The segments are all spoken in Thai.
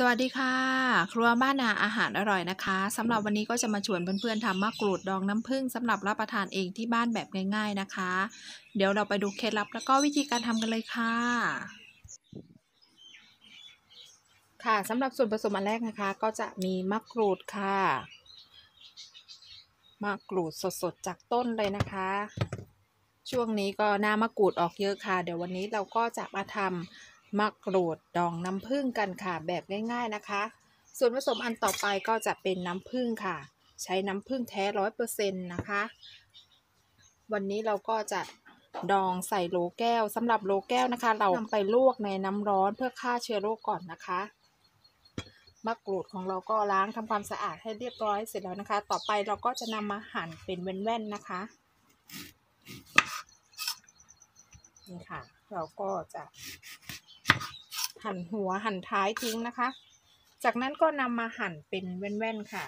สวัสดีค่ะ ครัวบ้านนาอาหารอร่อยนะคะสำหรับวันนี้ก็จะมาชวนเพื่อนๆทำมะกรูดดองน้ำผึ้งสำหรับรับประทานเองที่บ้านแบบง่าย ๆนะคะ เดี๋ยวเราไปดูเคล็ดลับแล้วก็วิธีการทำกันเลยค่ะค่ะสำหรับส่วนผสมอันแรกนะคะ ก็จะมีมะกรูดค่ะมะกรูดสดๆจากต้นเลยนะคะ ช่วงนี้ก็หน้ามะกรูดออกเยอะค่ะ เดี๋ยววันนี้เราก็จะมาทำมะกรูดดองน้ำผึ้งกันค่ะแบบง่ายๆนะคะ ส่วนผสม อันต่อไปก็จะเป็นน้ำผึ้งค่ะ ใช้น้ำผึ้งแท้ร้อยเปอร์เซ็นต์นะคะ วันนี้เราก็จะดองใส่โหลแก้วสำหรับโหลแก้วนะคะ เราำไปลวกในน้ำร้อนเพื่อฆ่าเชื้อโรคก่อนนะคะมะกรูดของเราก็ล้างทำความสะอาดให้เรียบร้อยเสร็จแล้วนะคะ ต่อไปเราก็จะนำมาหั่นเป็นแว่นๆนะคะนี่ค่ะเราก็จะหั่นหัวหั่นท้ายทิ้งนะคะ จากนั้นก็นำมาหั่นเป็นแว่นๆค่ะ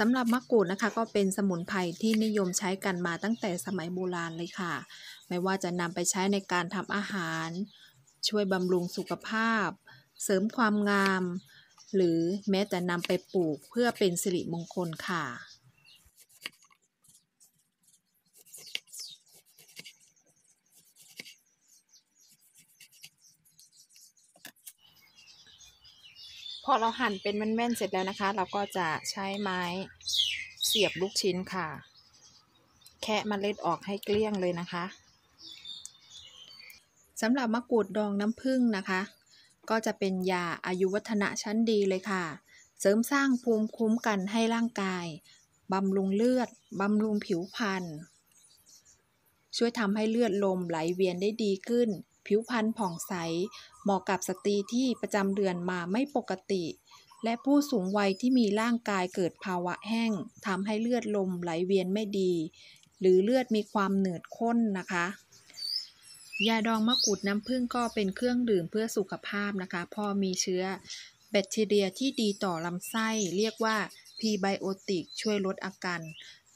สำหรับมะกรูดนะคะ ก็เป็นสมุนไพรที่นิยมใช้กันมาตั้งแต่สมัยโบราณเลยค่ะ ไม่ว่าจะนำไปใช้ในการทำอาหาร ช่วยบำรุงสุขภาพ เสริมความงาม หรือแม้แต่นำไปปลูกเพื่อเป็นสิริมงคลค่ะพอเราหั่นเป็นแม่นๆเสร็จแล้วนะคะ เราก็จะใช้ไม้เสียบลูกชิ้นค่ะ แคะมเมล็ดออกให้เกลี้ยงเลยนะคะสำหรับมะกรูดดองน้ำผึ้งนะคะ ก็จะเป็นยาอายุวัฒนะชั้นดีเลยค่ะ เสริมสร้างภูมิคุ้มกันให้ร่างกายบำรุงเลือดบำรุงผิวพรรณช่วยทำให้เลือดลมไหลเวียนได้ดีขึ้นผิวพรรณผ่องใส เหมาะกับสตรีที่ประจำเดือนมาไม่ปกติ และผู้สูงวัยที่มีร่างกายเกิดภาวะแห้ง ทำให้เลือดลมไหลเวียนไม่ดี หรือเลือดมีความเหนืดข้นนะคะ ยาดองมะกรูดน้ำผึ้งก็เป็นเครื่องดื่มเพื่อสุขภาพนะคะพอมีเชื้อ แบคทีเรียที่ดีต่อลำไส้ เรียกว่าพรีไบโอติกช่วยลดอาการ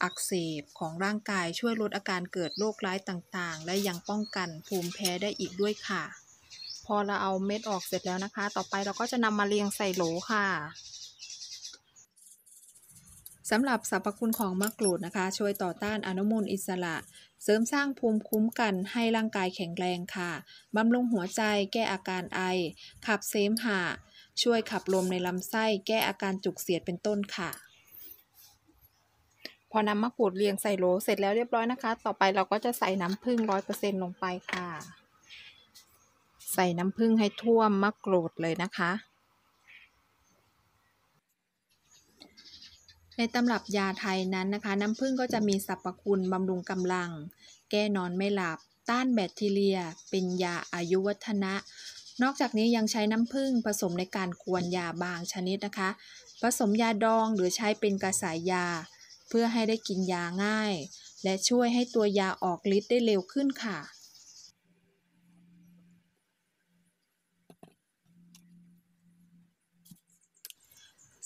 อักเสบของร่างกายช่วยลดอาการเกิดโรคร้ายต่างๆ และยังป้องกันภูมิแพ้ได้อีกด้วยค่ะ พอเราเอาเม็ดออกเสร็จแล้วนะคะ ต่อไปเราก็จะนำมาเรียงใส่โหลค่ะสำหรับสรรพคุณของมะกรูดนะคะ ช่วยต่อต้านอนุมูลอิสระ เสริมสร้างภูมิคุ้มกันให้ร่างกายแข็งแรงค่ะบำรุงหัวใจ แก้อาการไอ ขับเสมหะ ช่วยขับลมในลำไส้ แก้อาการจุกเสียดเป็นต้นค่ะพอนำมะกรูดเรียงใส่โหลเสร็จแล้วเรียบร้อยนะคะ ต่อไปเราก็จะใส่น้ำผึ้งร้อยเปอร์เซ็นต์ลงไปค่ะ ใส่น้ำผึ้งให้ท่วมมะกรูดเลยนะคะ ในตำรับยาไทยนั้นนะคะ น้ำผึ้งก็จะมีสรรพคุณบำรุงกำลัง แก้นอนไม่หลับ ต้านแบคทีเรีย เป็นยาอายุวัฒนะ นอกจากนี้ยังใช้น้ำผึ้ง ผสมในการกวนยาบางชนิดนะคะ ผสมยาดองหรือใช้เป็นกระสายยาเพื่อให้ได้กินยาง่าย และช่วยให้ตัวยาออกฤทธิ์ได้เร็วขึ้นค่ะ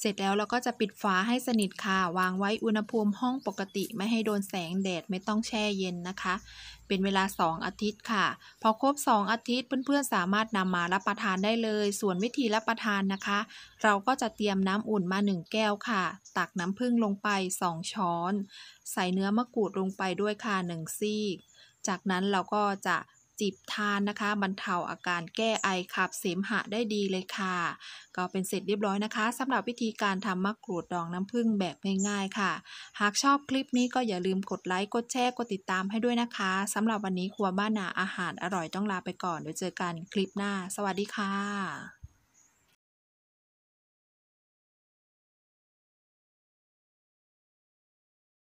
เสร็จแล้วเราก็จะปิดฝาให้สนิทค่ะ วางไว้อุณหภูมิห้องปกติ ไม่ให้โดนแสงแดดไม่ต้องแช่เย็นนะคะ เป็นเวลา 2 อาทิตย์ค่ะ พอครบ 2 อาทิตย์เพื่อนๆ สามารถนำมารับประทานได้เลย ส่วนวิธีรับประทานนะคะ เราก็จะเตรียมน้ำอุ่นมา 1 แก้วค่ะ ตักน้ำผึ้งลงไป 2 ช้อน ใส่เนื้อมะกรูดลงไปด้วยค่ะ1ซีกจากนั้นเราก็จะจิบทานนะคะ บรรเทาอาการแก้ไอขับเสมหะได้ดีเลยค่ะ ก็เป็นเสร็จเรียบร้อยนะคะสำหรับวิธีการทำมะกรูดดองน้ำผึ้งแบบง่ายๆค่ะ หากชอบคลิปนี้ก็อย่าลืมกดไลค์ กดแชร์กดติดตามให้ด้วยนะคะสำหรับวันนี้ครัวบ้านนาอาหารอร่อยต้องลาไปก่อนเดี๋ยวเจอกันคลิปหน้า สวัสดีค่ะ